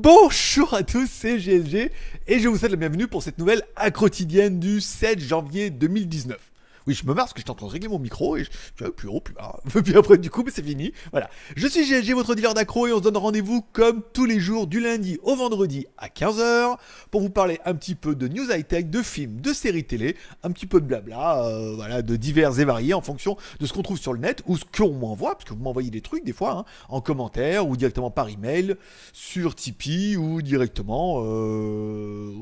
Bonjour à tous, c'est GLG et je vous souhaite la bienvenue pour cette nouvelle quotidienne du 7 janvier 2019. Oui, je me marre parce que j'étais en train de régler mon micro et je plus haut, plus bas. Puis après, du coup, c'est fini. Voilà. Je suis GLG, votre dealer d'accro et on se donne rendez-vous comme tous les jours du lundi au vendredi à 15h pour vous parler un petit peu de news high-tech, de films, de séries télé, un petit peu de blabla, euh, voilà, de divers et variés en fonction de ce qu'on trouve sur le net ou ce qu'on m'envoie, parce que vous m'envoyez des trucs des fois hein, en commentaire ou directement par email sur Tipeee ou directement euh,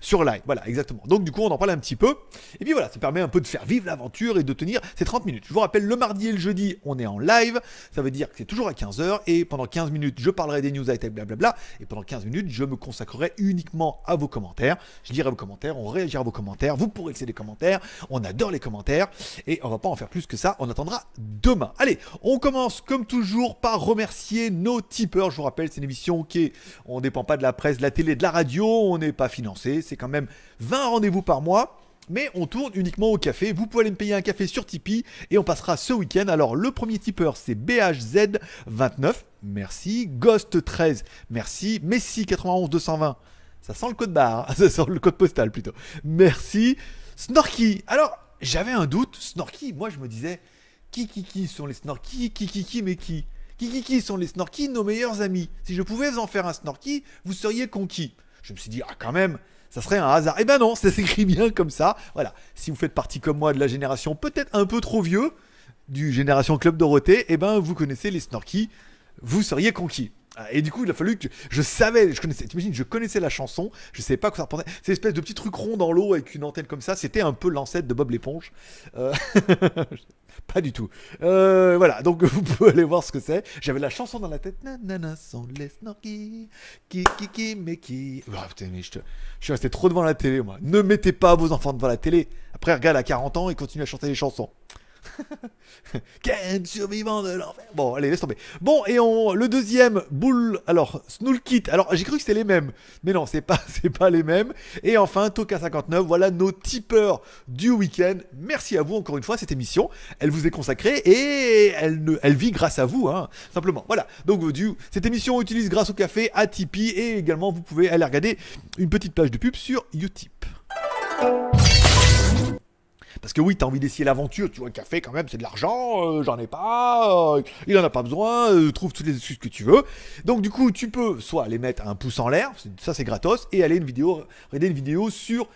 sur live. Voilà, exactement. Donc du coup, on en parle un petit peu. Et puis voilà, ça permet un peu de faire Vive l'aventure et de tenir ces 30 minutes. Je vous rappelle, le mardi et le jeudi, on est en live. Ça veut dire que c'est toujours à 15h. Et pendant 15 minutes, je parlerai des news high blablabla. Et pendant 15 minutes, je me consacrerai uniquement à vos commentaires. Je lirai vos commentaires, on réagira à vos commentaires. Vous pourrez laisser des commentaires. On adore les commentaires. Et on va pas en faire plus que ça. On attendra demain. Allez, on commence comme toujours par remercier nos tipeurs. Je vous rappelle, c'est une émission qui est, on dépend pas de la presse, de la télé, de la radio. On n'est pas financé. C'est quand même 20 rendez-vous par mois mais on tourne uniquement au café. Vous pouvez aller me payer un café sur Tipeee et on passera ce week-end. Alors le premier tipeur c'est BHZ29, merci. Ghost13, merci. messi 91220 ça sent le code barre, hein. ça sent le code postal plutôt, merci. Snorky, alors j'avais un doute, Snorky, moi je me disais, qui qui qui sont les Snorky, qui qui qui mais qui qui qui qui sont les Snorky, nos meilleurs amis Si je pouvais en faire un Snorky, vous seriez conquis. Je me suis dit, ah quand même, ça serait un hasard. Eh ben non, ça s'écrit bien comme ça. Voilà. Si vous faites partie comme moi de la génération peut-être un peu trop vieux, du génération Club Dorothée, eh ben vous connaissez les Snorky, vous seriez conquis. Ah, et du coup, il a fallu que je savais, je connaissais, t'imagines, je connaissais la chanson, je savais pas quoi ça représente. C'est espèce de petit truc rond dans l'eau avec une antenne comme ça, c'était un peu l'ancêtre de Bob l'éponge. Euh... pas du tout. Euh, voilà, donc vous pouvez aller voir ce que c'est. J'avais la chanson dans la tête. Nanana sans les snorkies, qui qui qui mais qui. Ah, putain, mais je, je suis resté trop devant la télé, moi. Ne mettez pas vos enfants devant la télé. Après, regarde à 40 ans et continue à chanter les chansons. Ken, survivant de l'enfer. Bon, allez, laisse tomber. Bon, et on, le deuxième, Boule. Alors, Snoolkit. Alors, j'ai cru que c'était les mêmes. Mais non, c'est pas, c'est pas les mêmes. Et enfin, Toka59. Voilà nos tipeurs du week-end. Merci à vous encore une fois. Cette émission, elle vous est consacrée et elle, elle vit grâce à vous, hein, simplement. Voilà. Donc, du, cette émission on utilise grâce au café, à Tipeee. Et également, vous pouvez aller regarder une petite page de pub sur Utip. Parce que oui, t'as envie d'essayer l'aventure, tu vois, un café quand même, c'est de l'argent, euh, j'en ai pas, euh, il en a pas besoin, euh, trouve toutes les excuses que tu veux. Donc du coup, tu peux soit aller mettre un pouce en l'air, ça c'est gratos, et aller une vidéo, regarder une vidéo sur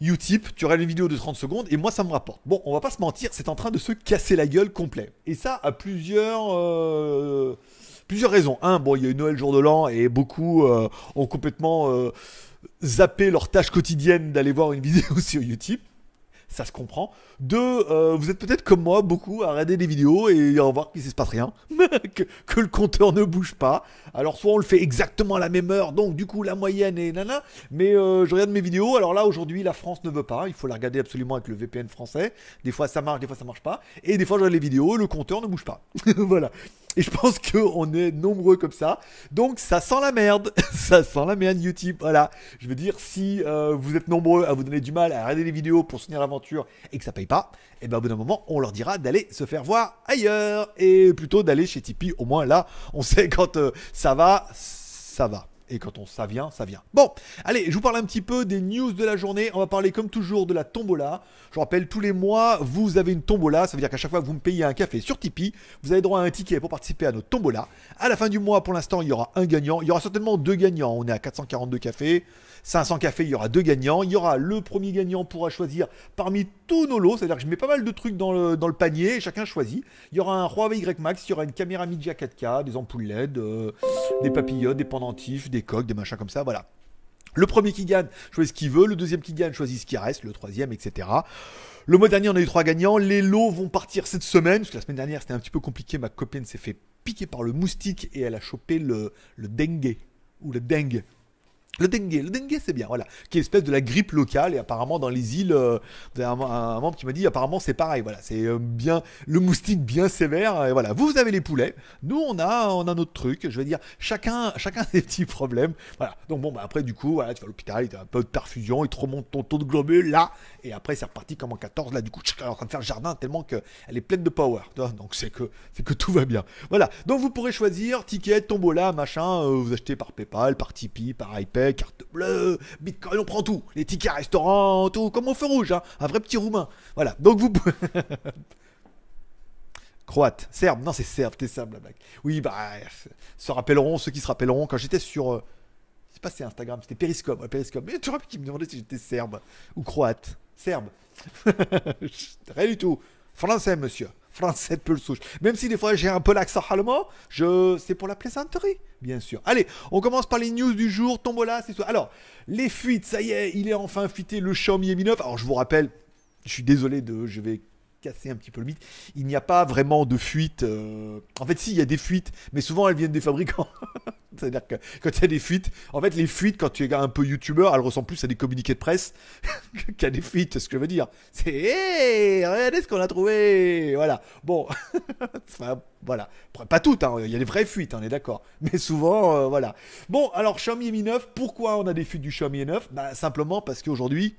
Utip, tu regardes une vidéo de 30 secondes et moi ça me rapporte. Bon, on va pas se mentir, c'est en train de se casser la gueule complet. Et ça à plusieurs plusieurs raisons. Un, bon, il y a eu Noël jour de l'an et beaucoup ont complètement zappé leur tâche quotidienne d'aller voir une vidéo sur Utip ça se comprend. Deux, euh, vous êtes peut-être comme moi, beaucoup à regarder des vidéos et à voir qu'il ne se passe rien, que, le compteur ne bouge pas, alors soit on le fait exactement à la même heure, donc du coup la moyenne et nana. Mais euh, je regarde mes vidéos. Alors là aujourd'hui la France ne veut pas. Il faut la regarder absolument avec le VPN français. Des fois ça marche, des fois ça marche pas. Et des fois je regarde les vidéos, le compteur ne bouge pas. voilà. Et je pense qu'on est nombreux comme ça. Donc ça sent la merde. ça sent la merde YouTube. Voilà. Je veux dire, si euh, vous êtes nombreux à vous donner du mal à regarder les vidéos pour soutenir l'aventure et que ça paye pas, et bien au bout d'un moment, on leur dira d'aller se faire voir ailleurs et plutôt d'aller chez Tipeee. Au moins là, on sait quand euh, ça va, ça va. Et quand on ça vient, ça vient. Bon, allez, je vous parle un petit peu des news de la journée. On va parler comme toujours de la tombola. Je vous rappelle, tous les mois, vous avez une tombola. Ça veut dire qu'à chaque fois que vous me payez un café sur Tipeee, vous avez droit à un ticket pour participer à notre tombola. À la fin du mois, pour l'instant, il y aura un gagnant. Il y aura certainement deux gagnants. On est à 442 cafés. 500 cafés, il y aura deux gagnants. Il y aura le premier gagnant pourra choisir parmi tous nos lots. C'est-à-dire que je mets pas mal de trucs dans le, dans le panier chacun choisit. Il y aura un Huawei Y Max, il y aura une caméra Media 4K, des ampoules LED, euh, des papillotes, des pendentifs, des coques, des machins comme ça, voilà. Le premier qui gagne choisit ce qu'il veut, le deuxième qui gagne choisit ce qui reste, le troisième, etc. Le mois dernier, on a eu trois gagnants. Les lots vont partir cette semaine, parce que la semaine dernière, c'était un petit peu compliqué. Ma copine s'est fait piquer par le moustique et elle a chopé le, le dengue, ou le dengue, le dengue, le dengue c'est bien, voilà, qui est espèce de la grippe locale et apparemment dans les îles, Vous euh, un, un, membre qui m'a dit apparemment c'est pareil, voilà, c'est euh, bien le moustique bien sévère et voilà, vous, avez les poulets, nous on a on a notre truc, je veux dire chacun chacun ses petits problèmes, voilà. Donc bon bah après du coup voilà, tu vas à l'hôpital, tu a un peu de perfusion, il te remonte ton taux de globules là et après c'est reparti comme en 14 là du coup chacun est en train de faire le jardin tellement que elle est pleine de power, donc c'est que c'est que tout va bien. Voilà. Donc vous pourrez choisir ticket, tombola, machin, euh, vous achetez par PayPal, par Tipeee, par iPad carte bleue, bitcoin, on prend tout. Les tickets restaurants, tout, comme au feu rouge, hein. un vrai petit roumain. Voilà, donc vous Croate, serbe, non c'est serbe, t'es serbe la Oui, bah, se rappelleront ceux qui se rappelleront quand j'étais sur... Euh, c'est pas c'est Instagram, c'était Periscope, Periscope. Mais tu vois, qui me demandait si j'étais serbe ou croate. Serbe. Rien du tout. Français, monsieur. Français de peu le souche. Même si des fois j'ai un peu l'accent allemand, je... c'est pour la plaisanterie bien sûr. Allez, on commence par les news du jour. Tombola, c'est ça. Alors, les fuites, ça y est, il est enfin fuité le Xiaomi Mi 9. Alors, je vous rappelle, je suis désolé de, je vais casser un petit peu le mythe. Il n'y a pas vraiment de fuite. Euh, en fait, si, il y a des fuites, mais souvent elles viennent des fabricants. C'est-à-dire que quand il y a des fuites, en fait, les fuites, quand tu es un peu youtubeur, elles ressemblent plus à des communiqués de presse qu'à des fuites, ce que je veux dire. C'est hey, regardez ce qu'on a trouvé Voilà. Bon. voilà. Pas toutes, hein. il y a des vraies fuites, on est d'accord. Mais souvent, euh, voilà. Bon, alors, Xiaomi Mi 9, pourquoi on a des fuites du Xiaomi Mi 9 bah, Simplement parce qu'aujourd'hui,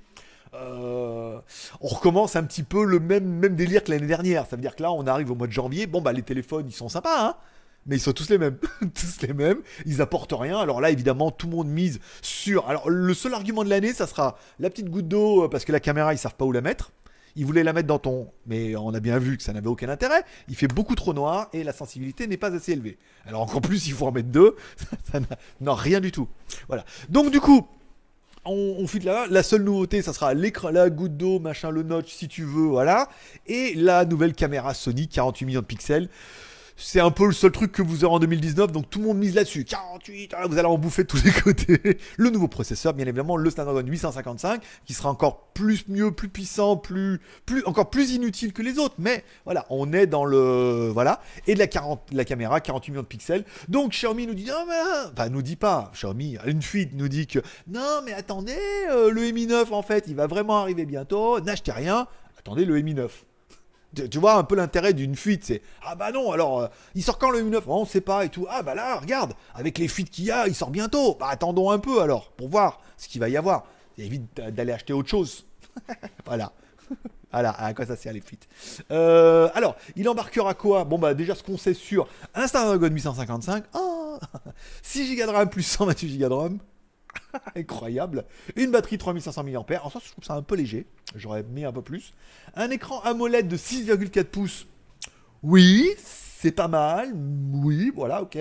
euh, on recommence un petit peu le même, même délire que l'année dernière. Ça veut dire que là, on arrive au mois de janvier. Bon, bah, les téléphones, ils sont sympas, hein mais ils sont tous les mêmes. tous les mêmes. Ils apportent rien. Alors là, évidemment, tout le monde mise sur. Alors, le seul argument de l'année, ça sera la petite goutte d'eau, euh, parce que la caméra, ils savent pas où la mettre. Ils voulaient la mettre dans ton. Mais on a bien vu que ça n'avait aucun intérêt. Il fait beaucoup trop noir et la sensibilité n'est pas assez élevée. Alors, encore plus, il faut en mettre deux. ça n'a rien du tout. Voilà. Donc, du coup, on, fuit là. La seule nouveauté, ça sera l'écran, la goutte d'eau, machin, le notch, si tu veux, voilà. Et la nouvelle caméra Sony, 48 millions de pixels c'est un peu le seul truc que vous aurez en 2019, donc tout le monde mise là-dessus. 48, hein, vous allez en bouffer de tous les côtés. le nouveau processeur, bien évidemment, le Snapdragon 855, qui sera encore plus mieux, plus puissant, plus, plus, encore plus inutile que les autres. Mais voilà, on est dans le. Voilà. Et de la, la caméra, 48 millions de pixels. Donc Xiaomi nous dit, non, ah, mais. nous dit pas. Xiaomi, une fuite nous dit que, non, mais attendez, euh, le Mi 9, en fait, il va vraiment arriver bientôt. N'achetez rien. Attendez le Mi 9. Tu vois un peu l'intérêt d'une fuite, c'est ah bah non, alors euh, il sort quand le 9 On On sait pas et tout. Ah bah là, regarde, avec les fuites qu'il y a, il sort bientôt. Bah attendons un peu alors pour voir ce qu'il va y avoir. Et évite d'aller acheter autre chose. voilà. Voilà, à quoi ça sert les fuites. Euh, alors, il embarquera quoi Bon, bah déjà ce qu'on sait sur un Snapdragon 855, 6 Go de RAM plus 128 Go de RAM, incroyable. Une batterie 3500 mAh. En soi, je trouve ça un peu léger. J'aurais mis un peu plus. Un écran AMOLED de 6,4 pouces. Oui, c'est pas mal. Oui, voilà, ok.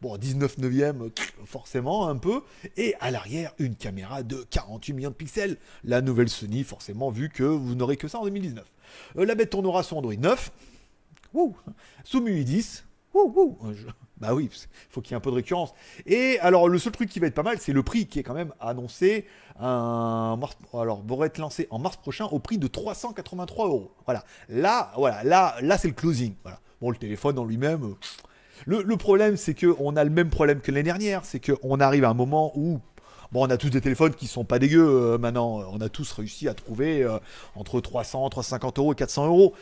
Bon, 19 neuvième, forcément, un peu. Et à l'arrière, une caméra de 48 millions de pixels. La nouvelle Sony, forcément, vu que vous n'aurez que ça en 2019. Euh, la bête tournera sur Android 9. Wouh Sous MUI 10. Wouh, wouh. Bah oui, il faut qu'il y ait un peu de récurrence. Et alors, le seul truc qui va être pas mal, c'est le prix qui est quand même annoncé. Un alors, va être lancé en mars prochain au prix de 383 euros. Voilà. Là, voilà, là, là, c'est le closing. Bon, le téléphone en lui-même. Le, problème, c'est que on a le même problème que l'année dernière, c'est qu'on arrive à un moment où Bon, on a tous des téléphones qui sont pas dégueux euh, maintenant. On a tous réussi à trouver euh, entre 300, 350 euros et 400 euros.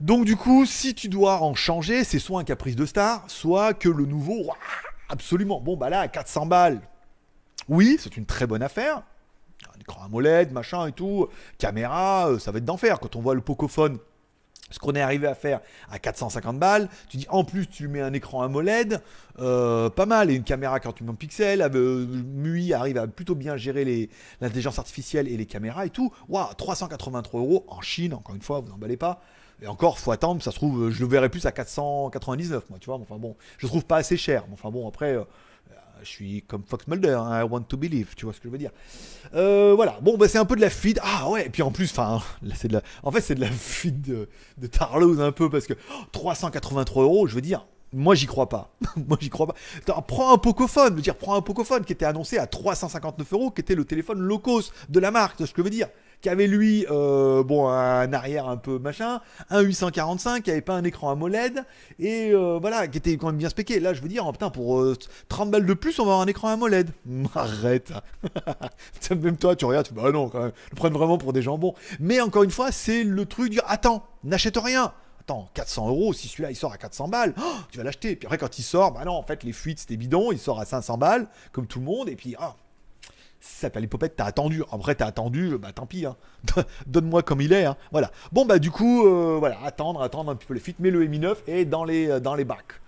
Donc du coup, si tu dois en changer, c'est soit un caprice de star, soit que le nouveau, absolument. Bon bah là, à 400 balles, oui, c'est une très bonne affaire. Un écran AMOLED, machin et tout, caméra, euh, ça va être d'enfer. Quand on voit le Pocophone, ce qu'on est arrivé à faire à 450 balles, tu dis en plus tu mets un écran AMOLED, euh, pas mal, et une caméra quand tu mets pixels, euh, MUI arrive à plutôt bien gérer l'intelligence artificielle et les caméras et tout. Waouh, 383 euros en Chine, encore une fois, vous n'emballez pas. Et encore, faut attendre, ça se trouve, je le verrai plus à 499, moi, tu vois. Enfin bon, je trouve pas assez cher. Enfin bon, après, euh, euh, je suis comme Fox Mulder, hein, I want to believe, tu vois ce que je veux dire. Euh, voilà, bon, bah, c'est un peu de la fuite. Ah ouais, et puis en plus, enfin, c'est de la... en fait, c'est de la fuite de, Tarlows un peu, parce que 383 euros, je veux dire, moi, j'y crois pas. moi, j'y crois pas. prends un Pocophone. Je veux dire, prends un Pocophone qui était annoncé à 359 euros, qui était le téléphone locos de la marque. C'est ce que je veux dire. Qui avait lui, euh, bon, un arrière un peu machin, un 845, qui avait pas un écran AMOLED et euh, voilà, qui était quand même bien spéqué. Là, je veux dire, oh, putain, pour 30 euh, balles de plus, on va avoir un écran AMOLED. Arrête. même toi, tu regardes, tu bah non, quand le prennent vraiment pour des jambons. Mais encore une fois, c'est le truc du attends, n'achète rien. 400 euros, si celui-là il sort à 400 balles, oh, tu vas l'acheter. Puis après, quand il sort, bah non, en fait, les fuites c'était bidon, il sort à 500 balles, comme tout le monde, et puis, ah, ça s'appelle l'épopette, t'as attendu. En vrai, t'as attendu, bah tant pis, hein. donne-moi comme il est. Hein. Voilà. Bon, bah du coup, euh, voilà, attendre, attendre un petit peu les fuites, mais le Mi9 est dans les, euh, dans les bacs.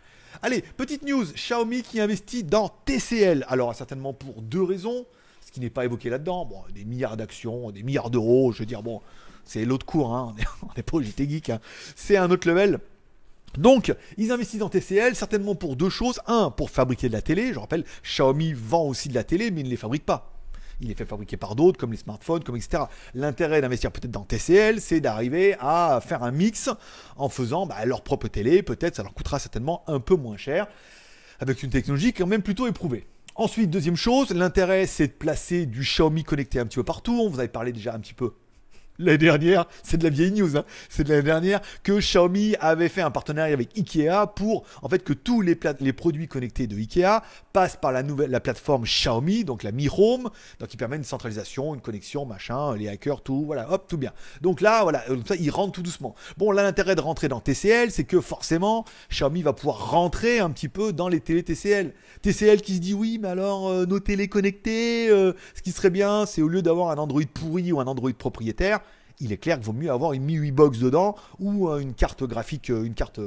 Allez, petite news, Xiaomi qui investit dans TCL. Alors, certainement pour deux raisons, ce qui n'est pas évoqué là-dedans. Bon, des milliards d'actions, des milliards d'euros, je veux dire, bon, c'est l'autre cours, hein. on n'est pas au Geek. Hein. C'est un autre level. Donc, ils investissent dans TCL certainement pour deux choses. Un, pour fabriquer de la télé. Je rappelle, Xiaomi vend aussi de la télé, mais il ne les fabrique pas. Il les fait fabriquer par d'autres, comme les smartphones, comme etc. L'intérêt d'investir peut-être dans TCL, c'est d'arriver à faire un mix en faisant bah, leur propre télé. Peut-être, ça leur coûtera certainement un peu moins cher, avec une technologie quand même plutôt éprouvée. Ensuite, deuxième chose, l'intérêt, c'est de placer du Xiaomi connecté un petit peu partout. On vous avait parlé déjà un petit peu l'année dernière, c'est de la vieille news, hein, c'est de l'année dernière que Xiaomi avait fait un partenariat avec Ikea pour en fait que tous les, produits connectés de Ikea passent par la nouvelle la plateforme Xiaomi, donc la Mi Home, donc qui permet une centralisation, une connexion, machin, les hackers, tout, voilà, hop, tout bien. Donc là, voilà, euh, ça, ils rentrent tout doucement. Bon, là, l'intérêt de rentrer dans TCL, c'est que forcément, Xiaomi va pouvoir rentrer un petit peu dans les télé TCL. TCL qui se dit oui, mais alors euh, nos télé connectées, euh, ce qui serait bien, c'est au lieu d'avoir un Android pourri ou un Android propriétaire, il est clair qu'il vaut mieux avoir une MIUI box dedans ou euh, une carte graphique, euh, une carte enfin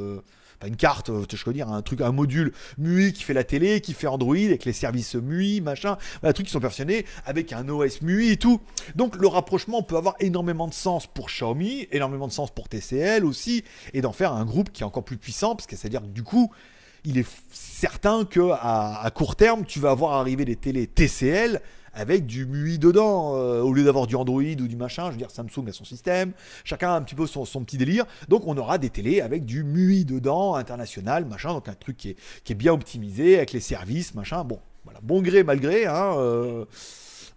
euh, une carte, je veux dire, un truc, un module MUI qui fait la télé, qui fait Android, avec les services MUI, machin, un truc qui sont perfectionnés avec un OS MUI et tout. Donc le rapprochement peut avoir énormément de sens pour Xiaomi, énormément de sens pour TCL aussi, et d'en faire un groupe qui est encore plus puissant, parce que c'est-à-dire du coup, il est certain que à, court terme, tu vas avoir arriver des télés TCL avec du MUI dedans, euh, au lieu d'avoir du Android ou du machin. Je veux dire, Samsung a son système, chacun a un petit peu son, petit délire. Donc, on aura des télés avec du MUI dedans, international, machin. Donc, un truc qui est, bien optimisé avec les services, machin. Bon, voilà, bon gré, malgré. Hein, euh.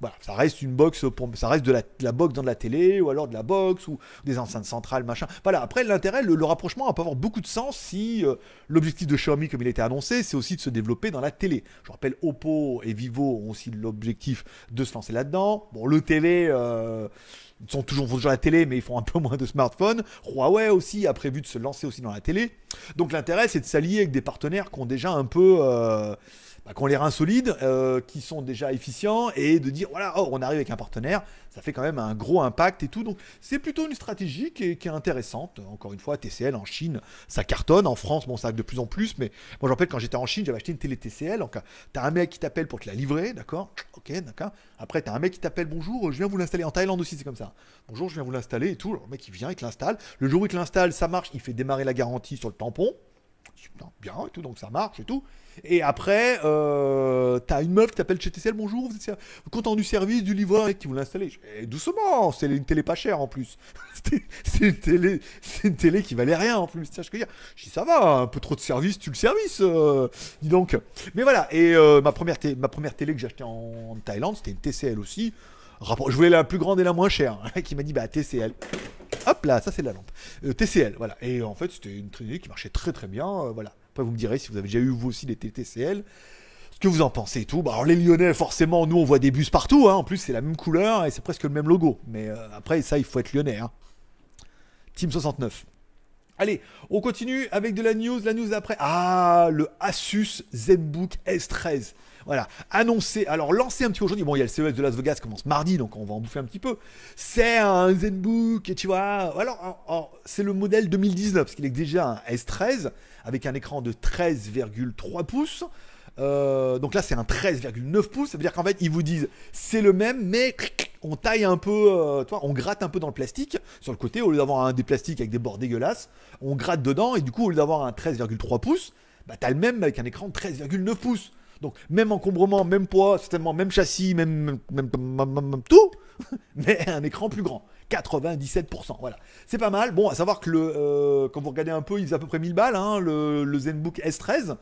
Voilà, ça reste une box, ça reste de la, box dans de la télé, ou alors de la box, ou des enceintes centrales, machin. Voilà, après l'intérêt, le, rapprochement, rapprochement peut avoir beaucoup de sens si euh, l'objectif de Xiaomi, comme il était annoncé, c'est aussi de se développer dans la télé. Je rappelle, Oppo et Vivo ont aussi l'objectif de se lancer là-dedans. Bon, le télé, euh, ils sont toujours, dans la télé, mais ils font un peu moins de smartphones. Huawei aussi a prévu de se lancer aussi dans la télé. Donc l'intérêt, c'est de s'allier avec des partenaires qui ont déjà un peu, euh, bah, qu'on les reins solides, euh, qui sont déjà efficients, et de dire voilà, oh, on arrive avec un partenaire, ça fait quand même un gros impact et tout. Donc c'est plutôt une stratégie qui est, intéressante. Encore une fois, TCL en Chine, ça cartonne. En France, bon, ça de plus en plus, mais moi j'en rappelle quand j'étais en Chine, j'avais acheté une télé TCL. Donc t'as un mec qui t'appelle pour te la livrer, d'accord Ok, d'accord. Après, t'as un mec qui t'appelle bonjour, je viens vous l'installer. En Thaïlande aussi, c'est comme ça. Bonjour, je viens vous l'installer et tout. le mec il vient, il te l'installe. Le jour où il l'installe, ça marche, il fait démarrer la garantie sur le tampon bien et tout, donc ça marche et tout. Et après, euh, t'as une meuf qui t'appelle chez TCL, bonjour, vous êtes content du service du livreur et qui vous l'installer. Eh, doucement, c'est une télé pas chère en plus. c'est une télé, c'est une télé qui valait rien en plus. Tiens, je veux dire, je dis ça va, un peu trop de service, tu le service, euh, dis donc. Mais voilà, et euh, ma première ma première télé que j'ai achetée en, Thaïlande, c'était une TCL aussi. Je voulais la plus grande et la moins chère. Hein, qui m'a dit bah TCL. Hop là, ça c'est la lampe. Euh, TCL, voilà. Et en fait, c'était une trinité qui marchait très très bien. Euh, voilà. Après, vous me direz si vous avez déjà eu vous aussi des TCL. Ce que vous en pensez et tout. Bah, alors les Lyonnais, forcément, nous on voit des bus partout. Hein. En plus, c'est la même couleur et c'est presque le même logo. Mais euh, après, ça, il faut être lyonnais. Hein. Team 69. Allez, on continue avec de la news. La news d'après. Ah, le Asus ZenBook S13. Voilà, annoncé, alors lancé un petit aujourd'hui, bon il y a le CES de Las Vegas qui commence mardi, donc on va en bouffer un petit peu. C'est un ZenBook, et tu vois, alors c'est le modèle 2019, parce qu'il est déjà un S13, avec un écran de 13,3 pouces. Euh, donc là, c'est un 13,9 pouces. Ça veut dire qu'en fait, ils vous disent c'est le même, mais on taille un peu, euh, toi, on gratte un peu dans le plastique sur le côté. Au lieu d'avoir un des plastiques avec des bords dégueulasses, on gratte dedans. Et du coup, au lieu d'avoir un 13,3 pouces, bah, t'as le même avec un écran de 13,9 pouces. Donc, même encombrement, même poids, certainement même châssis, même, tout, mais un écran plus grand. 97%. Voilà. C'est pas mal. Bon, à savoir que le, euh, quand vous regardez un peu, il faisait à peu près 1000 balles, hein, le, ZenBook S13.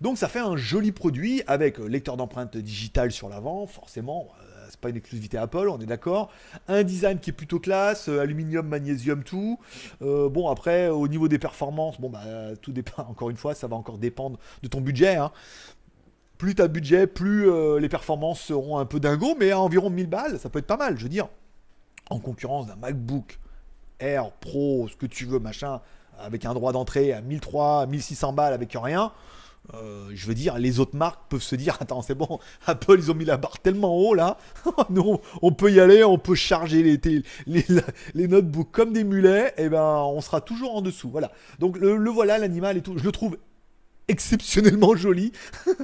Donc ça fait un joli produit avec euh, lecteur d'empreintes digitales sur l'avant, forcément. Euh, c'est pas une exclusivité Apple, on est d'accord. Un design qui est plutôt classe, aluminium, magnésium, tout. bon, après, au niveau des performances, bon, bah, tout dépend, encore une fois, ça va encore dépendre de ton budget. Hein plus t'as budget, plus euh, les performances seront un peu dingos, mais à environ 1000 balles, ça peut être pas mal. Je veux dire, en concurrence d'un MacBook Air Pro, ce que tu veux, machin, avec un droit d'entrée à 1300, 1600 balles avec rien, euh, je veux dire, les autres marques peuvent se dire Attends, c'est bon, Apple, ils ont mis la barre tellement haut là. non, on peut y aller, on peut charger les, les, notebooks comme des mulets, et ben on sera toujours en dessous. Voilà. Donc, le, le voilà, l'animal et tout. Je le trouve exceptionnellement joli,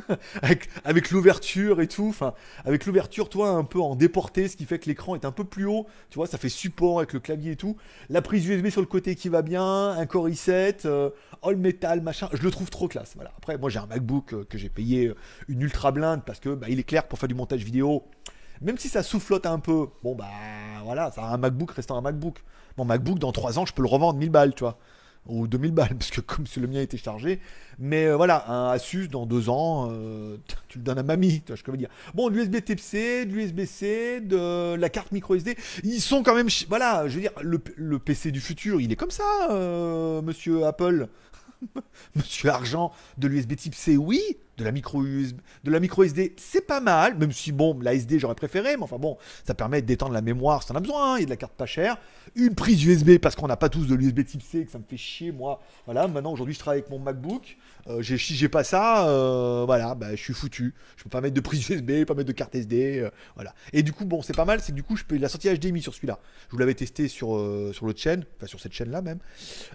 avec, l'ouverture et tout, enfin, avec l'ouverture, toi, un peu en déporté, ce qui fait que l'écran est un peu plus haut, tu vois, ça fait support avec le clavier et tout, la prise USB sur le côté qui va bien, un Core i7, euh, all metal, machin, je le trouve trop classe, voilà. Après, moi, j'ai un MacBook euh, que j'ai payé euh, une ultra blinde, parce que, bah, il est clair, pour faire du montage vidéo, même si ça soufflote un peu, bon, bah, voilà, ça a un MacBook restant un MacBook. Mon MacBook, dans 3 ans, je peux le revendre 1000 balles, tu vois ou 2000 balles, parce que comme le mien était chargé. Mais euh, voilà, un Asus dans deux ans, euh, tu le donnes à mamie, tu vois ce je veux dire. Bon, l'USB Type-C, l'USB-C, de la carte micro SD, ils sont quand même. Voilà, je veux dire, le, PC du futur, il est comme ça, euh, monsieur Apple. monsieur Argent de l'USB Type-C, oui, de la micro USB, de la micro SD, c'est pas mal, même si bon, la SD j'aurais préféré, mais enfin bon, ça permet d'étendre la mémoire si t'en a besoin, hein, il y a de la carte pas chère, une prise USB parce qu'on n'a pas tous de l'USB type C, que ça me fait chier moi. Voilà, maintenant aujourd'hui je travaille avec mon MacBook, euh, j'ai, si j'ai pas ça, euh, voilà, ben, je suis foutu, je peux pas mettre de prise USB, pas mettre de carte SD, euh, voilà. Et du coup, bon, c'est pas mal, c'est que du coup je peux la sortie HDMI sur celui-là. Je vous l'avais testé sur sur l'autre chaîne, enfin sur cette chaîne là même,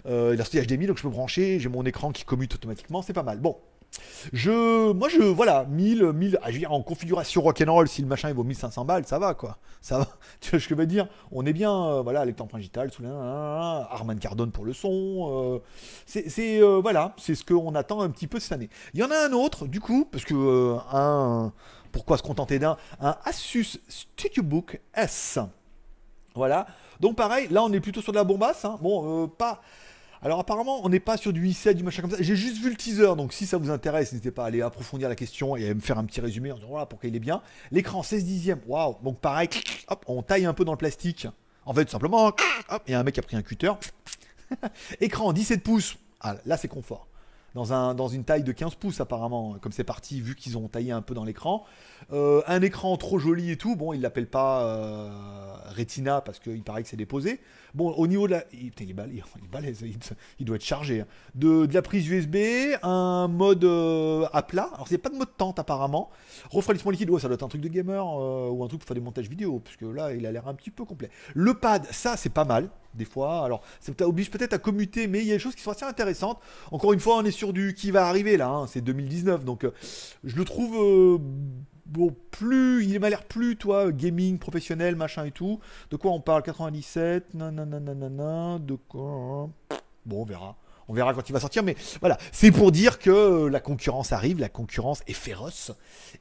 la sortie HDMI, donc je peux brancher, j'ai mon écran qui commute automatiquement, c'est pas mal. Bon, je, moi, je, voilà, 1000, 1000, ah, je veux dire, en configuration rock'n'roll, si le machin il vaut 1500 balles, ça va, quoi. Ça va. Tu vois ce que je veux dire On est bien, euh, voilà, avec digital, sous Arman Cardone pour le son. Euh, c'est, euh, voilà, c'est ce qu'on attend un petit peu cette année. Il y en a un autre, du coup, parce que un, pourquoi se contenter d'un Un Asus StudioBook S. Voilà. Donc, pareil, là, on est plutôt sur de la bombasse. Hein. Bon, pas alors apparemment, on n'est pas sur du i7, du machin comme ça. J'ai juste vu le teaser, donc si ça vous intéresse, n'hésitez pas à aller approfondir la question et à me faire un petit résumé en disant voilà pourquoi il est bien. L'écran 16 dixièmes, waouh, donc pareil, on taille un peu dans le plastique. En fait, simplement, hop, et un mec a pris un cutter. Écran 17 pouces, ah, là c'est confort dans, un, dans une taille de 15 pouces apparemment, comme c'est parti, vu qu'ils ont taillé un peu dans l'écran. Euh, un écran trop joli et tout, bon, ils l'appellent pas euh, Retina parce qu'il paraît que c'est déposé. Bon, au niveau de la... Il, est balèze, il, doit être chargé. Hein. De, la prise USB, un mode euh, à plat, alors a pas de mode tente apparemment. Refroidissement liquide, ça doit être un truc de gamer ou un truc pour faire des montages vidéo, puisque là, il a l'air un petit peu complet. Le pad, ça, c'est pas mal des fois. Alors, ça oblige peut-être à commuter, mais il y a des choses qui sont assez intéressantes. Encore une fois, on est sur du qui va arriver là, hein. c'est 2019, donc euh, je le trouve euh, bon, plus, il m'a l'air plus, toi, gaming, professionnel, machin et tout. De quoi on parle 97, nanana, de quoi hein? Bon, on verra. On verra quand il va sortir, mais voilà, c'est pour dire que euh, la concurrence arrive, la concurrence est féroce,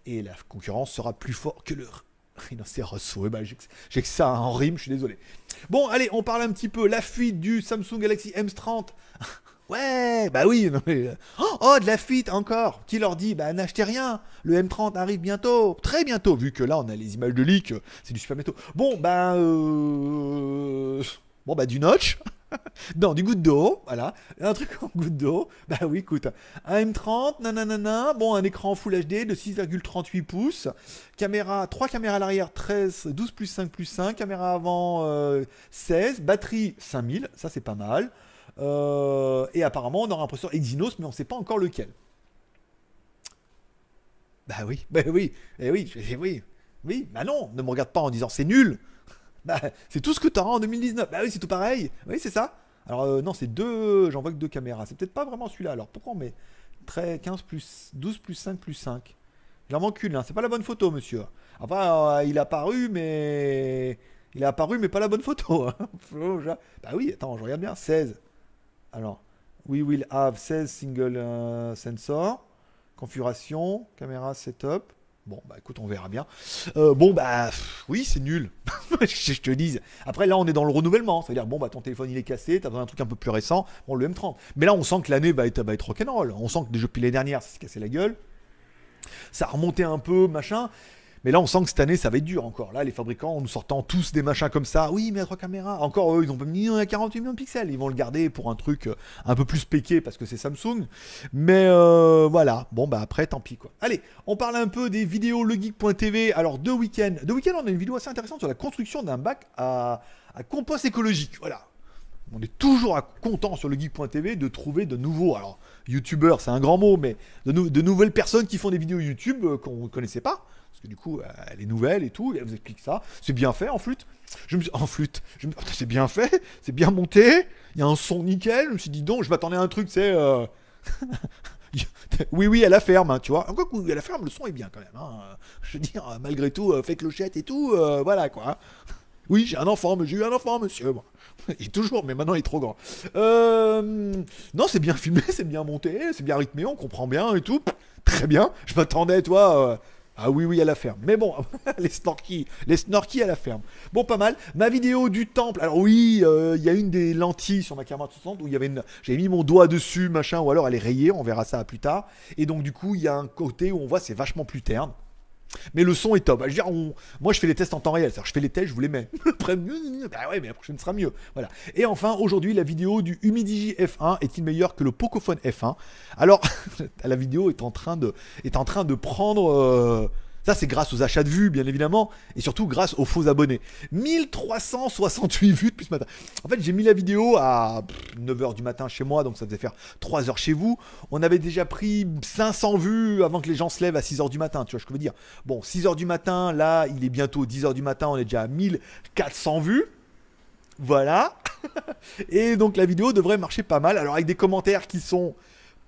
et la concurrence sera plus forte que le... Rhinocéros, ouais, bah, j'ai que ça en rime, je suis désolé. Bon, allez, on parle un petit peu. La fuite du Samsung Galaxy M30. ouais, bah oui. Non, mais... Euh, oh, de la fuite encore. Qui leur dit, bah n'achetez rien. Le M30 arrive bientôt. Très bientôt, vu que là, on a les images de leak. Euh, c'est du super métaux. Bon, bah... Euh, bon, bah du notch. non, du goutte d'eau, voilà. Un truc en goutte d'eau, bah oui, écoute. Un M30, nanana, bon, un écran Full HD de 6,38 pouces, caméra, 3 caméras à l'arrière, 13, 12 plus 5 plus 5, caméra avant 16, euh, batterie 5000, ça c'est pas mal. Euh, et apparemment, on aura un processeur Exynos, mais on sait pas encore lequel. Bah oui, bah oui, bah oui, oui, oui, bah non, ne me regarde pas en disant c'est nul. Bah, c'est tout ce que tu as en 2019. Bah oui, c'est tout pareil. Oui, c'est ça. Alors, euh, non, c'est deux. J'en vois que deux caméras. C'est peut-être pas vraiment celui-là. Alors, pourquoi on met 15 plus 12 plus 5 plus 5 j'en manque une, C'est pas la bonne photo, monsieur. Enfin, euh, il a paru, mais. Il a apparu, mais pas la bonne photo. Hein. bah oui, attends, je regarde bien. 16. Alors, we will have 16 single euh, sensor. Configuration, caméra setup. Bon, bah écoute, on verra bien. Euh, bon, bah oui, c'est nul. je te dis. Après, là, on est dans le renouvellement. C'est-à-dire, bon, bah ton téléphone il est cassé, t'as besoin d'un truc un peu plus récent. Bon, le M30. Mais là, on sent que l'année va être, être rock'n'roll. On sent que déjà depuis l'année dernière, ça s'est cassé la gueule. Ça a remonté un peu, machin. Mais là, on sent que cette année, ça va être dur encore. Là, les fabricants, en nous sortant tous des machins comme ça, oui, mais à trois caméras. Encore eux, ils ont pas mis 48 euh, millions de pixels. Ils vont le garder pour un truc euh, un peu plus péqué parce que c'est Samsung. Mais euh, voilà. Bon, bah après, tant pis quoi. Allez, on parle un peu des vidéos legeek.tv. Alors, de week end Deux week on a une vidéo assez intéressante sur la construction d'un bac à, compost écologique. Voilà. On est toujours content sur le geek.tv de trouver de nouveaux. Alors, youtubeurs, c'est un grand mot, mais de, nouvelles personnes qui font des vidéos YouTube qu'on ne connaissait pas du coup, elle euh, est nouvelle et tout, elle vous explique ça. C'est bien fait en flûte. Je me suis... En flûte. C'est bien fait, c'est bien monté, il y a un son nickel. Je me suis dit, donc, je m'attendais à un truc, c'est. Euh, oui, oui, à la ferme, hein, tu vois. Encore à la ferme, le son est bien quand même. Hein. Je veux dire, malgré tout, euh, fait clochette et tout, voilà quoi. Oui, j'ai un enfant, mais j'ai eu un enfant, monsieur. Il est toujours, mais maintenant il est trop grand. Non, c'est bien filmé, c'est bien monté, c'est bien rythmé, on comprend bien et tout. Très bien. Je m'attendais, toi, ah oui, oui, à la ferme. Mais bon, les snorkies, les snorkies à la ferme. Bon, pas mal. Ma vidéo du temple. Alors oui, euh, il y a une des lentilles sur ma caméra 60 où il y avait une... J'ai mis mon doigt dessus, machin, ou alors elle est rayée, on verra ça plus tard. Et donc du coup, il y a un côté où on voit c'est vachement plus terne. Mais le son est top. Moi, je fais les tests en temps réel. Je fais les tests, je vous les mets. Après, bah ouais, mais la prochaine sera mieux. Voilà. Et enfin, aujourd'hui, la vidéo du Humidigi F1 est-il meilleur que le Pocophone F1 Alors, la vidéo est en train de, est en train de prendre. Euh, ça, c'est grâce aux achats de vues, bien évidemment, et surtout grâce aux faux abonnés. 1368 vues depuis ce matin. En fait, j'ai mis la vidéo à 9h du matin chez moi, donc ça faisait faire 3h chez vous. On avait déjà pris 500 vues avant que les gens se lèvent à 6h du matin, tu vois ce que je veux dire. Bon, 6h du matin, là, il est bientôt 10h du matin, on est déjà à 1400 vues. Voilà. et donc la vidéo devrait marcher pas mal. Alors avec des commentaires qui sont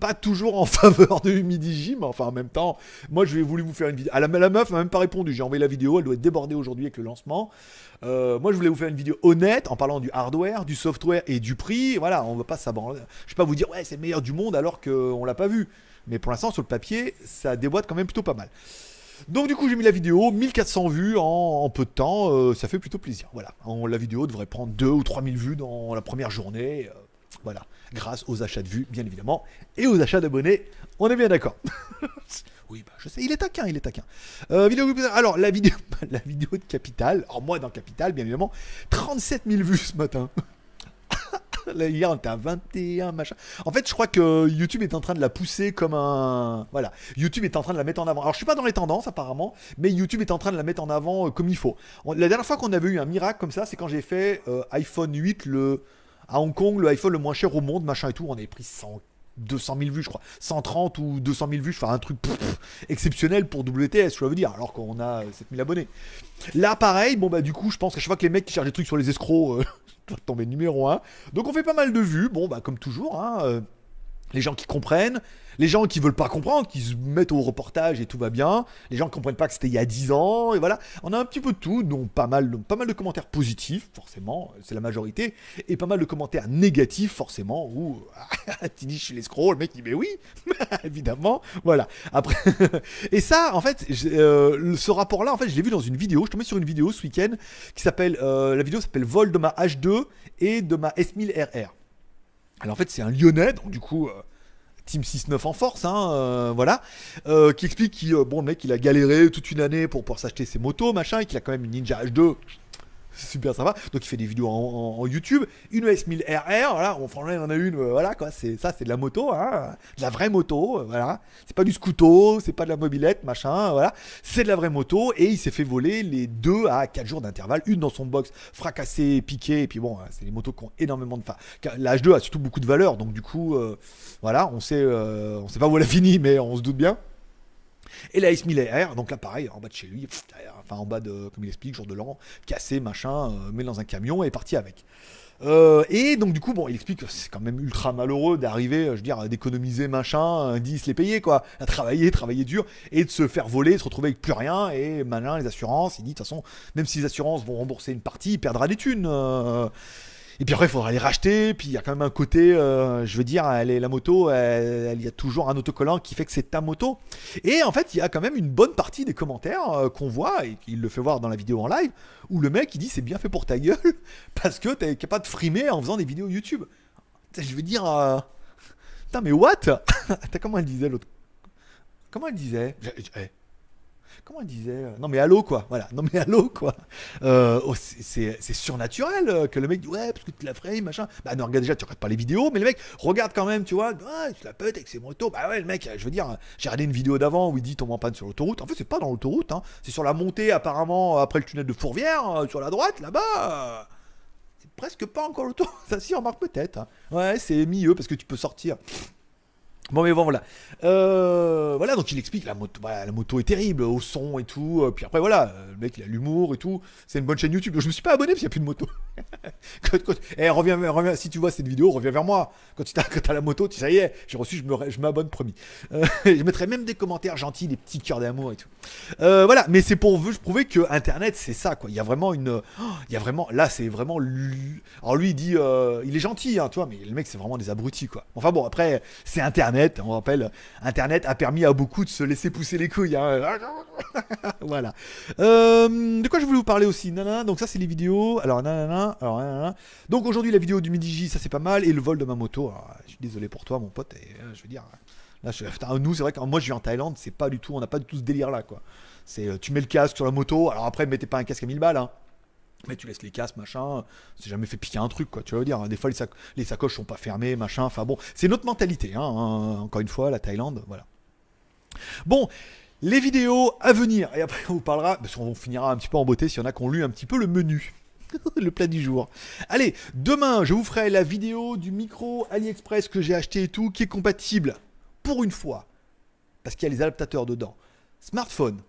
pas toujours en faveur de midi mais enfin en même temps, moi je vais voulu vous faire une vidéo. à ah, la, meuf m'a même pas répondu, j'ai envoyé la vidéo, elle doit être débordée aujourd'hui avec le lancement. Euh, moi je voulais vous faire une vidéo honnête en parlant du hardware, du software et du prix. Voilà, on va pas s'abandonner. Euh, je vais pas vous dire ouais c'est le meilleur du monde alors qu'on l'a pas vu. Mais pour l'instant sur le papier, ça déboîte quand même plutôt pas mal. Donc du coup j'ai mis la vidéo, 1400 vues en, peu de temps, euh, ça fait plutôt plaisir. Voilà, on la vidéo devrait prendre deux ou 3000 vues dans la première journée. voilà grâce aux achats de vues, bien évidemment, et aux achats d'abonnés. On est bien d'accord. oui, bah, je sais, il est taquin, il est taquin. Euh, alors, la vidéo, la vidéo de Capital, alors moi dans Capital, bien évidemment, 37 000 vues ce matin. hier, on était à 21, machin. En fait, je crois que YouTube est en train de la pousser comme un. Voilà. YouTube est en train de la mettre en avant. Alors, je suis pas dans les tendances, apparemment, mais YouTube est en train de la mettre en avant euh, comme il faut. La dernière fois qu'on avait eu un miracle comme ça, c'est quand j'ai fait euh, iPhone 8 le à Hong Kong, le iPhone le moins cher au monde, machin et tout, on avait pris 200 000 vues, je crois. 130 ou 200 000 vues, je enfin un truc exceptionnel pour WTS, je veux dire, alors qu'on a 7000 abonnés. Là, pareil, bon bah du coup, je pense qu'à chaque fois que les mecs qui cherchent des trucs sur les escrocs, euh, tomber numéro 1. Donc on fait pas mal de vues, bon bah comme toujours, hein. Euh, les gens qui comprennent, les gens qui veulent pas comprendre, qui se mettent au reportage et tout va bien, les gens qui comprennent pas que c'était il y a 10 ans, et voilà. On a un petit peu de tout, donc pas mal, pas mal de commentaires positifs, forcément, c'est la majorité, et pas mal de commentaires négatifs, forcément, où tu dis ah, je suis l'escroc, le mec dit mais oui, évidemment, voilà. Après, et ça, en fait, euh, ce rapport-là, en fait, je l'ai vu dans une vidéo, je suis sur une vidéo ce week-end qui s'appelle, euh, la vidéo s'appelle Vol de ma H2 et de ma S1000RR. Alors en fait, c'est un Lyonnais, donc du coup. Euh, Team 6-9 en force, hein, euh, voilà, euh, qui explique qu'il bon, a galéré toute une année pour pouvoir s'acheter ses motos, machin, et qu'il a quand même une Ninja H2 super sympa. Donc il fait des vidéos en, YouTube, une S1000RR, voilà, on il en a une, voilà quoi, c'est ça c'est de la moto, hein, de la vraie moto, euh, voilà. C'est pas du scooter, c'est pas de la mobilette, machin, voilà. C'est de la vraie moto et il s'est fait voler les deux à quatre jours d'intervalle, une dans son box fracassée, piquée, et puis bon, hein, c'est des motos qui ont énormément de... Enfin, la H2 a surtout beaucoup de valeur, donc du coup, euh, voilà, on sait, euh, on sait pas où elle a fini, mais on se doute bien. Et la S1000 donc là pareil, en bas de chez lui, enfin en bas de, comme il explique, jour de l'an, cassé, machin, euh, mais dans un camion et parti avec. Euh, et donc du coup, bon, il explique que c'est quand même ultra malheureux d'arriver, je veux dire, d'économiser machin, se les payer quoi, à travailler, travailler dur, et de se faire voler, se retrouver avec plus rien, et malin les assurances, il dit de toute façon, même si les assurances vont rembourser une partie, il perdra des thunes. Euh. Et puis après, il faudra les racheter. Puis il y a quand même un côté, euh, je veux dire, la moto, il y a toujours un autocollant qui fait que c'est ta moto. Et en fait, il y a quand même une bonne partie des commentaires euh, qu'on voit, et qu'il le fait voir dans la vidéo en live, où le mec il dit c'est bien fait pour ta gueule, parce que t'es capable de frimer en faisant des vidéos YouTube. Je veux dire, euh, putain, mais what comment elle disait l'autre Comment elle disait eh comment elle disait euh, Non, mais allô, quoi. Voilà, non, mais allô, quoi. Euh, oh, c'est surnaturel euh, que le mec dit Ouais, parce que tu la frais, machin. Bah, non, regarde déjà, tu regardes pas les vidéos, mais le mec regarde quand même, tu vois. Ah, tu la pète avec ses motos. Bah, ouais, le mec, je veux dire, j'ai regardé une vidéo d'avant où il dit Tombe en panne sur l'autoroute. En fait, c'est pas dans l'autoroute, hein. c'est sur la montée, apparemment, après le tunnel de Fourvière, sur la droite, là-bas c'est presque pas encore l'autoroute. Ça s'y remarque peut-être. Hein. Ouais, c'est mieux parce que tu peux sortir. Bon, mais bon, voilà. Euh, voilà, donc il explique la moto, bah, la moto est terrible, au son et tout. Euh, puis après, voilà, euh, le mec, il a l'humour et tout. C'est une bonne chaîne YouTube. Je me suis pas abonné parce qu'il n'y a plus de moto. et eh, reviens, reviens, si tu vois cette vidéo, reviens vers moi. Quand tu as, as la moto, tu ça y est, j'ai reçu, je m'abonne, je promis. je mettrai même des commentaires gentils, des petits cœurs d'amour et tout. voilà, mais c'est pour vous prouver que Internet, c'est ça, quoi. Il y a vraiment une. Oh, il y a vraiment. Là, c'est vraiment. Alors lui, il dit. il est gentil, hein, tu vois, mais le mec, c'est vraiment des abrutis, quoi. Enfin bon, après, c'est Internet on rappelle, Internet a permis à beaucoup de se laisser pousser les couilles. Hein. voilà. Euh, de quoi je voulais vous parler aussi nanana, Donc ça c'est les vidéos. Alors nanana, alors Donc aujourd'hui la vidéo du j ça c'est pas mal. Et le vol de ma moto. Ah, je suis désolé pour toi mon pote. Euh, je veux dire, là, nous c'est vrai que moi je vis en Thaïlande, c'est pas du tout, on n'a pas du tout ce délire là quoi. C'est euh, tu mets le casque sur la moto. Alors après mettez pas un casque à 1000 balles. Hein mais tu laisses les casses, machin, c'est jamais fait piquer un truc, quoi, tu vas dire. Hein. Des fois, les, sacoches sont pas fermées, machin, enfin bon, c'est notre mentalité, hein, hein, encore une fois, la Thaïlande, voilà. Bon, les vidéos à venir, et après on vous parlera, parce qu'on finira un petit peu en beauté s'il y en a qui ont lu un petit peu le menu. le plat du jour. Allez, demain, je vous ferai la vidéo du micro AliExpress que j'ai acheté et tout, qui est compatible, pour une fois, parce qu'il y a les adaptateurs dedans. Smartphone,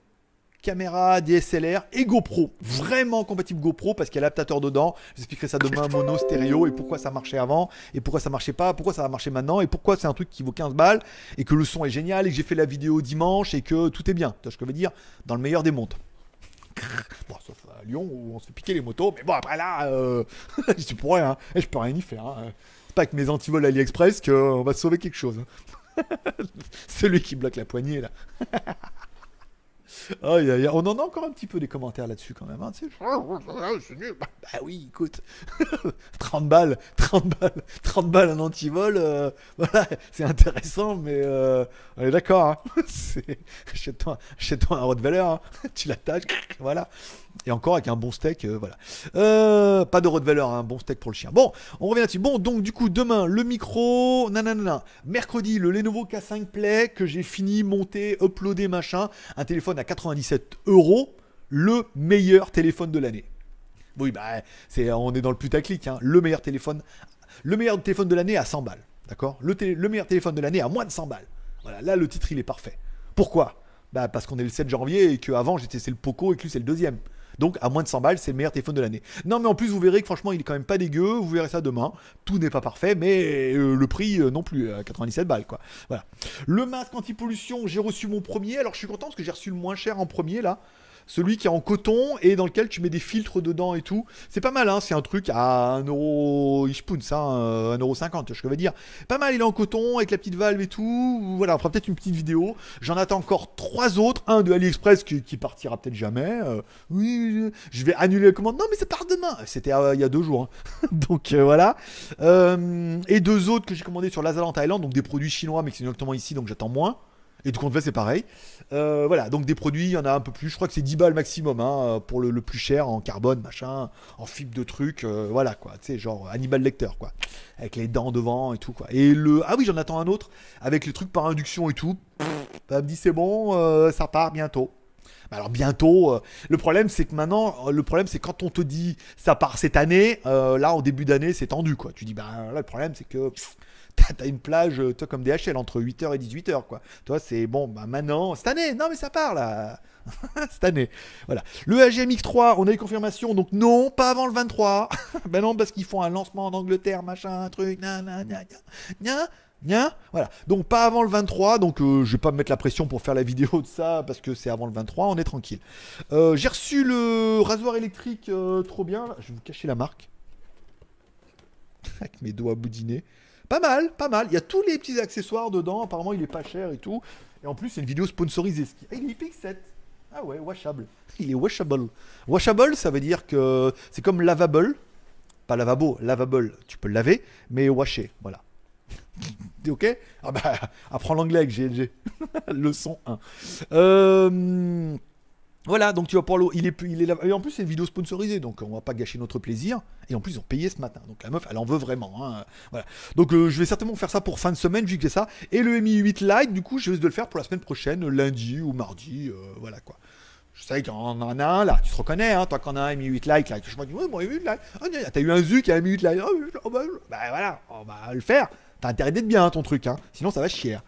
caméra DSLR et GoPro. Vraiment compatible GoPro parce qu'il y a l'adaptateur dedans. J'expliquerai ça demain, mono, stéréo, et pourquoi ça marchait avant, et pourquoi ça marchait pas, pourquoi ça va marcher maintenant, et pourquoi c'est un truc qui vaut 15 balles, et que le son est génial, et que j'ai fait la vidéo dimanche, et que tout est bien. Tu ce que je veux dire Dans le meilleur des mondes. Bon, sauf à Lyon où on se fait piquer les motos, mais bon, après là, euh, je pourrais, hein. je peux rien y faire. Hein. C'est pas avec mes antivols AliExpress qu'on va sauver quelque chose. Hein. Celui qui bloque la poignée là. On en a encore un petit peu des commentaires là-dessus quand même. Hein, ah, bah, oui, écoute. 30 balles, 30 balles, 30 balles un anti-vol, euh, voilà, c'est intéressant, mais euh, on est d'accord. Hein. Achète-toi, un road valeur hein. tu l'attaches, voilà. Et encore avec un bon steak, euh, voilà. pas de rôde-valeur, un bon steak pour le chien. Bon, on revient là-dessus. Bon, donc du coup, demain, le micro, Mercredi, le Lenovo K5 Play que j'ai fini, monter, uploadé, machin. Un téléphone à 97 euros le meilleur téléphone de l'année. Oui, bah, c'est, on est dans le putaclic. Hein. Le meilleur téléphone, le meilleur téléphone de l'année à 100 balles. D'accord le, le meilleur téléphone de l'année à moins de 100 balles. Voilà, là, le titre, il est parfait. Pourquoi bah, Parce qu'on est le 7 janvier et qu'avant, j'étais c'est le Poco et que lui, c'est le deuxième. Donc à moins de 100 balles, c'est le meilleur téléphone de l'année. Non mais en plus vous verrez que franchement il est quand même pas dégueu, vous verrez ça demain. Tout n'est pas parfait, mais euh, le prix euh, non plus, euh, à 97 balles quoi. Voilà. Le masque anti-pollution, j'ai reçu mon premier, alors je suis content parce que j'ai reçu le moins cher en premier là celui qui est en coton et dans lequel tu mets des filtres dedans et tout. C'est pas mal, hein, c'est un truc à 1€ Ishpoun, ça, 1,50€, euh, je veux dire. Pas mal, il est en coton avec la petite valve et tout. Voilà, on fera peut-être une petite vidéo. J'en attends encore trois autres. Un de AliExpress qui, partira peut-être jamais. Euh. oui, je vais annuler la commande. Non, mais ça part demain. C'était euh, il y a deux jours. Hein. donc voilà. et deux autres que j'ai commandé sur Lazada en Thaïlande, donc des produits chinois, mais qui sont directement ici, donc j'attends moins. Et du compte fait, c'est pareil. Euh, voilà, donc des produits, il y en a un peu plus. Je crois que c'est 10 balles maximum hein, pour le, plus cher en carbone, machin, en fibre de truc. Euh, voilà, quoi. Tu sais, genre Animal lecteur quoi. Avec les dents devant et tout, quoi. Et le. Ah oui, j'en attends un autre. Avec les trucs par induction et tout. bah, me dit, c'est bon, euh, ça part bientôt. Bah, alors bientôt, le problème c'est que maintenant, le problème c'est quand on te dit ça part cette année, là au début d'année c'est tendu quoi. Tu dis bah là le problème c'est que t'as une plage, euh, toi, comme DHL, entre 8h et 18h, quoi. Toi, c'est bon, bah maintenant, cette année, non, mais ça part, là. cette année. Voilà. Le x 3 on a eu confirmation, donc non, pas avant le 23. ben non, parce qu'ils font un lancement en Angleterre, machin, un truc, nan, nan, nan, nan. Voilà, donc pas avant le 23, donc euh, je vais pas me mettre la pression pour faire la vidéo de ça parce que c'est avant le 23, on est tranquille. Euh, j'ai reçu le rasoir électrique, trop bien. Je vais vous cacher la marque avec mes doigts boudinés. Pas mal, pas mal. Il y a tous les petits accessoires dedans. Apparemment, il est pas cher et tout. Et en plus, c'est une vidéo sponsorisée. ce il est IPX7. Ah ouais, washable. Il est washable. Washable, ça veut dire que c'est comme lavable. Pas lavabo, lavable, tu peux le laver, mais washer, voilà. T'es ok Ah bah, apprends l'anglais avec GLG. Leçon 1. Euh... Voilà, donc tu vas pour Il est, il est là. Et en plus, c'est une vidéo sponsorisée, donc on va pas gâcher notre plaisir. Et en plus, ils ont payé ce matin. Donc la meuf, elle en veut vraiment. Hein. Voilà. Donc euh, je vais certainement faire ça pour fin de semaine, vu que j'ai ça. Et le Mi 8 Lite, du coup, je essayer de le faire pour la semaine prochaine, lundi ou mardi. Euh, voilà quoi. Je sais qu'on en a un là, tu te reconnais, hein, toi qu'on a un Mi 8 Lite là. Je me dis, ouais, moi, Mi 8 Lite. Ah, t'as eu un ZU qui a un Mi 8 Lite. ben voilà, on va le faire. T'as intérêt d'être bien, ton truc, hein, sinon ça va chier. Hein.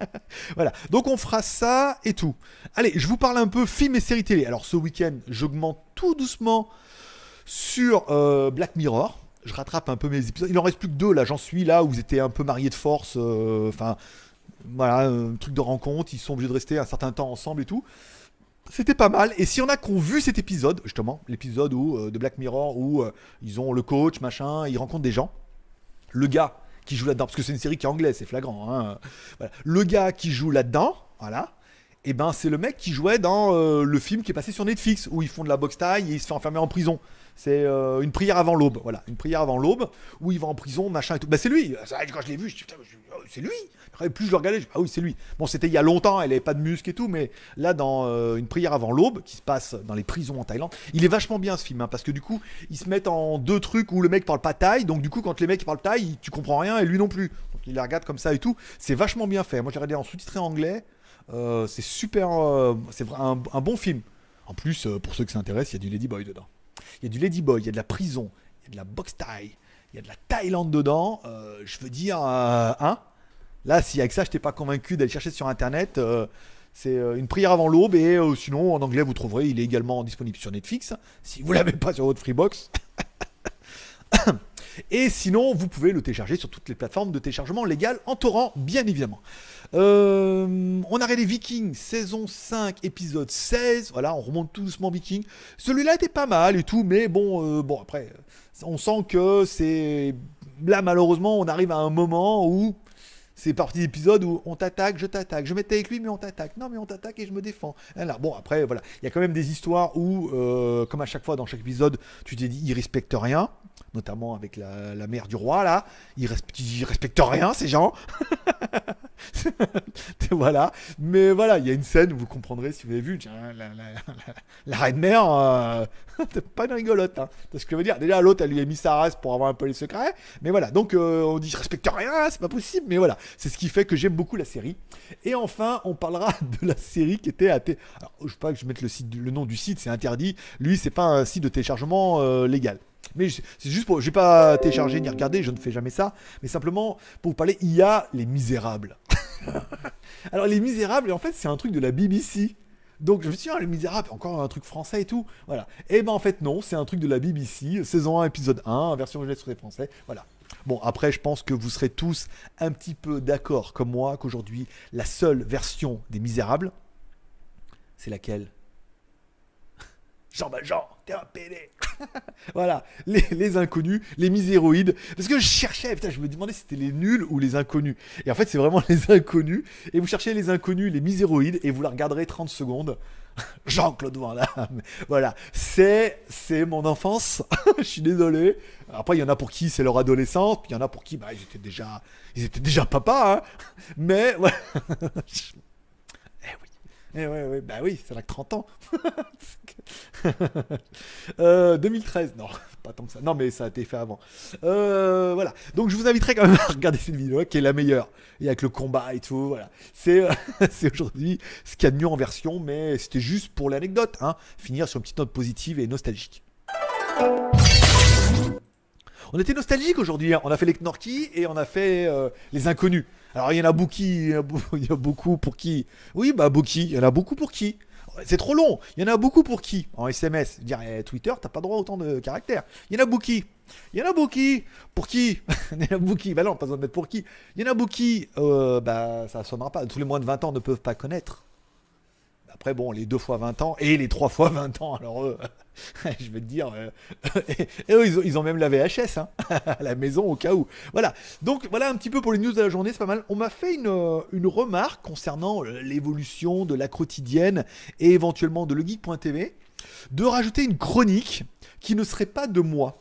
voilà, donc on fera ça et tout. Allez, je vous parle un peu films et séries télé. Alors ce week-end, j'augmente tout doucement sur euh, Black Mirror. Je rattrape un peu mes épisodes. Il en reste plus que deux là. J'en suis là où vous étiez un peu mariés de force. Euh, enfin, voilà, un truc de rencontre. Ils sont obligés de rester un certain temps ensemble et tout. C'était pas mal. Et si on a qui ont vu cet épisode, justement, l'épisode euh, de Black Mirror où ils ont le coach, machin, ils rencontrent des gens. Le gars qui joue là-dedans, parce que c'est une série qui est anglaise, c'est flagrant. Hein. Le gars qui joue là-dedans, voilà, et eh ben c'est le mec qui jouait dans euh, le film qui est passé sur Netflix, où ils font de la boxe taille et il se fait enfermer en prison. C'est euh, une prière avant l'aube, voilà, une prière avant l'aube, où il va en prison, machin et tout. Bah c'est lui, quand je l'ai vu, je oh, c'est lui. Et plus je le regardais, je ah oui, c'est lui. Bon, c'était il y a longtemps, elle avait pas de muscle et tout, mais là, dans euh, une prière avant l'aube, qui se passe dans les prisons en Thaïlande, il est vachement bien ce film, hein, parce que du coup, ils se mettent en deux trucs où le mec parle pas thaï, donc du coup, quand les mecs parlent thaï, tu comprends rien et lui non plus. Donc il la regarde comme ça et tout. C'est vachement bien fait. Moi, j'ai regardé en sous-titré anglais. Euh, c'est super, c'est un, un, bon film. En plus, pour ceux qui s'intéressent, il y a du Lady dedans. Il y a du Ladyboy, il y a de la prison, il y a de la box thai, il y a de la Thaïlande dedans. Euh, je veux dire, euh, hein Là, si avec ça, je n'étais pas convaincu d'aller chercher sur internet, euh, c'est une prière avant l'aube. Et sinon, en anglais, vous trouverez, il est également disponible sur Netflix. Si vous l'avez pas sur votre Freebox. et sinon, vous pouvez le télécharger sur toutes les plateformes de téléchargement légal en torrent, bien évidemment. Euh, on a les Vikings, saison 5, épisode 16. Voilà, on remonte tout doucement Vikings. Celui-là était pas mal et tout, mais bon, euh, bon après, on sent que c'est. Là, malheureusement, on arrive à un moment où. C'est parti d'épisode où on t'attaque, je t'attaque, je m'étais avec lui, mais on t'attaque. Non, mais on t'attaque et je me défends. Là, bon, après, voilà. Il y a quand même des histoires où, euh, comme à chaque fois dans chaque épisode, tu t'es dit, il respecte rien notamment avec la, mère du roi là. Il respecte rien ces gens. voilà. Mais voilà, il y a une scène, vous comprendrez si vous avez vu, la, reine mère, euh, pas une rigolote. C'est hein. ce que je veux dire. Déjà, l'autre, elle lui a mis sa race pour avoir un peu les secrets. Mais voilà, donc euh, on dit je respecte rien, c'est pas possible. Mais voilà, c'est ce qui fait que j'aime beaucoup la série. Et enfin, on parlera de la série qui était à. T... Alors, je sais pas que je mette le, site, le nom du site, c'est interdit. Lui, c'est pas un site de téléchargement euh, légal. Mais c'est juste pour. Je vais pas télécharger ni regarder, je ne fais jamais ça. Mais simplement, pour vous parler, il y a Les Misérables. Alors, Les Misérables, en fait, c'est un truc de la BBC. Donc je me suis dit, ah, Les Misérables, encore un truc français et tout. Voilà. Et eh ben en fait, non, c'est un truc de la BBC, saison 1, épisode 1, version jeunesse sur les français. Voilà. Bon, après, je pense que vous serez tous un petit peu d'accord comme moi qu'aujourd'hui, la seule version des Misérables, c'est laquelle Jean Valjean, t'es un pédé. voilà, les, inconnus, les miséroïdes. Parce que je cherchais, putain, je me demandais si c'était les nuls ou les inconnus. Et en fait, c'est vraiment les inconnus. Et vous cherchez les inconnus, les miséroïdes, et vous la regarderez 30 secondes. Jean-Claude Van Damme. Voilà, c'est c'est mon enfance. je suis désolé. Après, il y en a pour qui c'est leur adolescence, il y en a pour qui bah, ils étaient déjà ils étaient déjà papa. Hein. Mais eh ouais, bah oui, ça n'a que 30 ans. 2013, euh, non, pas tant que ça. Non, mais ça a été fait avant. Euh, voilà. Donc je vous inviterai quand même à regarder cette vidéo qui est la meilleure. Et avec le combat et tout, voilà. Euh, c'est aujourd'hui ce qu'il y a de mieux en version, mais c'était juste pour l'anecdote. Hein. Finir sur une petite note positive et nostalgique. On était nostalgique aujourd'hui. Hein. On a fait les Knorky et on a fait euh, les Inconnus. Alors il y en a beaucoup, pour qui Oui, bah beaucoup. il y en a beaucoup pour qui c'est trop long. Il y en a beaucoup pour qui En SMS, dire Twitter, t'as pas droit à autant de caractères. Il y en a beaucoup. Il y en a beaucoup. Pour qui Il y en a beaucoup. Bah non, pas besoin de mettre pour qui. Il y en a beaucoup. Euh, bah ça sonnera pas. Tous les moins de 20 ans ne peuvent pas connaître. Après, bon, les deux fois 20 ans et les trois fois 20 ans, alors eux, je vais te dire, euh, ils ont, même la VHS hein, à la maison au cas où. Voilà, donc voilà un petit peu pour les news de la journée, c'est pas mal. On m'a fait une, euh, une, remarque concernant euh, l'évolution de la quotidienne et éventuellement de legeek.tv de rajouter une chronique qui ne serait pas de moi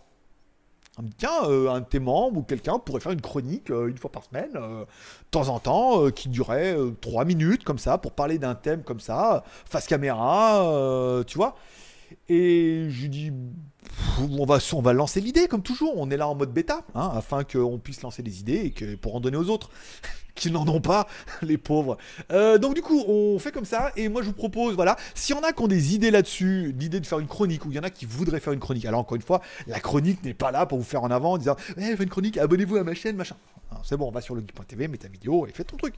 tiens, euh, un de tes membres ou quelqu'un pourrait faire une chronique euh, une fois par semaine, euh, de temps en temps, qui durait trois minutes, comme ça, pour parler d'un thème comme ça, face caméra, tu vois. Et je lui dis, on va, lancer l'idée, comme toujours, on est là en mode bêta, hein, afin qu'on puisse lancer des idées et que, pour en donner aux autres qui n'en ont pas, les pauvres. Euh, donc du coup, on fait comme ça, et moi je vous propose, voilà, s'il y en a qui ont des idées là-dessus, l'idée de faire une chronique, ou il y en a qui voudraient faire une chronique, alors encore une fois, la chronique n'est pas là pour vous faire en avant en disant, eh, fais une chronique, abonnez-vous à ma chaîne, machin. C'est bon, on va sur logi.tv, mets ta vidéo et fais ton truc.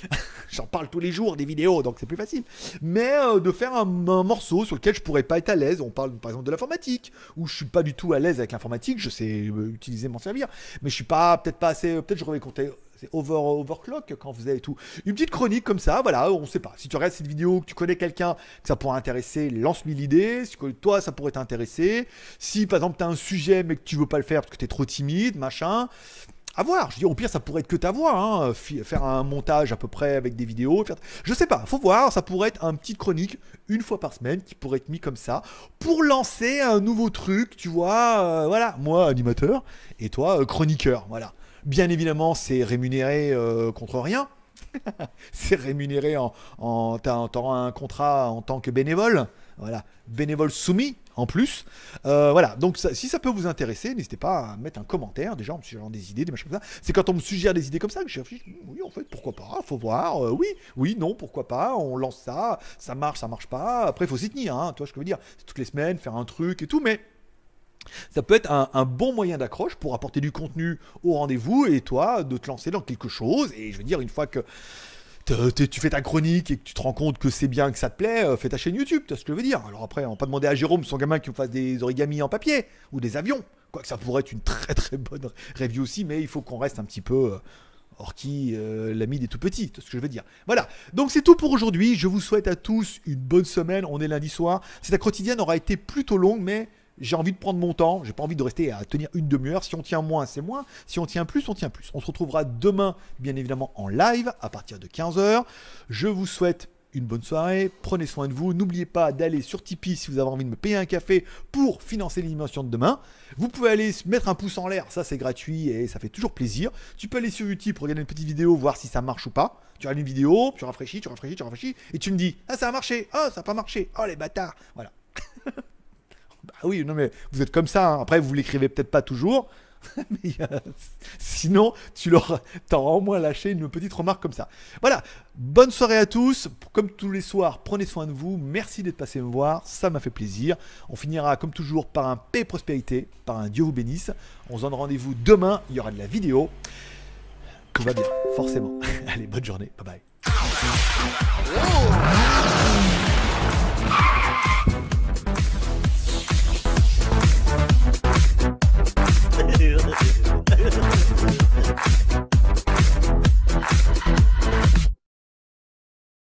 J'en parle tous les jours des vidéos, donc c'est plus facile. Mais euh, de faire un, morceau sur lequel je pourrais pas être à l'aise, on parle par exemple de l'informatique, où je suis pas du tout à l'aise avec l'informatique, je sais euh, utiliser, m'en servir, mais je suis pas, peut-être pas assez, peut-être je reviens compter c'est over, overclock quand vous avez tout. Une petite chronique comme ça, voilà, on ne sait pas. Si tu regardes cette vidéo, que tu connais quelqu'un que ça pourrait intéresser, lance-lui l'idée. Si toi, ça pourrait t'intéresser. Si par exemple, tu as un sujet mais que tu veux pas le faire parce que tu es trop timide, machin. À voir, je dis au pire ça pourrait être que ta voix, hein. faire un montage à peu près avec des vidéos, Je je sais pas, faut voir, ça pourrait être un petite chronique une fois par semaine qui pourrait être mis comme ça pour lancer un nouveau truc, tu vois, euh, voilà, moi animateur et toi euh, chroniqueur, voilà. Bien évidemment, c'est rémunéré euh, contre rien. c'est rémunéré en, en un contrat en tant que bénévole. Voilà, bénévole soumis en plus. Euh, voilà, donc si ça peut vous intéresser, n'hésitez pas à mettre un commentaire déjà en me suggérant des idées, des machins comme ça. C'est quand on me suggère des idées comme ça que je réfléchis, oui, en fait, pourquoi pas, faut voir, euh, oui, oui, non, pourquoi pas, on lance ça, ça marche, ça marche pas. Après, faut s'y tenir, hein, tu vois ce que je veux dire. C'est toutes les semaines, faire un truc et tout, mais ça peut être un, bon moyen d'accroche pour apporter du contenu au rendez-vous et toi de te lancer dans quelque chose. Et je veux dire, une fois que tu fais ta chronique et que tu te rends compte que c'est bien, que ça te plaît, euh, fais ta chaîne YouTube, tu vois ce que je veux dire. Alors après, on va pas demander à Jérôme, son gamin, qu'il fasse des origamis en papier ou des avions. Quoique ça pourrait être une très très bonne review aussi, mais il faut qu'on reste un petit peu... hors euh, qui euh, l'ami des tout petits, c'est ce que je veux dire. Voilà, donc c'est tout pour aujourd'hui. Je vous souhaite à tous une bonne semaine. On est lundi soir. Cette quotidienne aura été plutôt longue, mais j'ai envie de prendre mon temps, j'ai pas envie de rester à tenir une demi-heure. Si on tient moins, c'est moins. Si on tient plus, on tient plus. On se retrouvera demain, bien évidemment, en live à partir de 15h. Je vous souhaite une bonne soirée, prenez soin de vous, n'oubliez pas d'aller sur Tipeee si vous avez envie de me payer un café pour financer l'animation de demain. Vous pouvez aller mettre un pouce en l'air, ça c'est gratuit et ça fait toujours plaisir. Tu peux aller sur YouTube pour regarder une petite vidéo, voir si ça marche ou pas. Tu regardes une vidéo, tu rafraîchis, tu rafraîchis, tu rafraîchis, et tu me dis Ah ça a marché, oh, ça n'a pas marché, oh les bâtards Voilà. Bah oui, non, mais vous êtes comme ça. Hein. Après, vous l'écrivez peut-être pas toujours. mais sinon, tu leur, t'auras au moins lâché une petite remarque comme ça. Voilà, bonne soirée à tous. Comme tous les soirs, prenez soin de vous. Merci d'être passé me voir, ça m'a fait plaisir. On finira comme toujours par un paix et prospérité, par un Dieu vous bénisse. On se donne rendez-vous demain, il y aura de la vidéo. Tout va bien, forcément. Allez, bonne journée, bye bye. Yeah.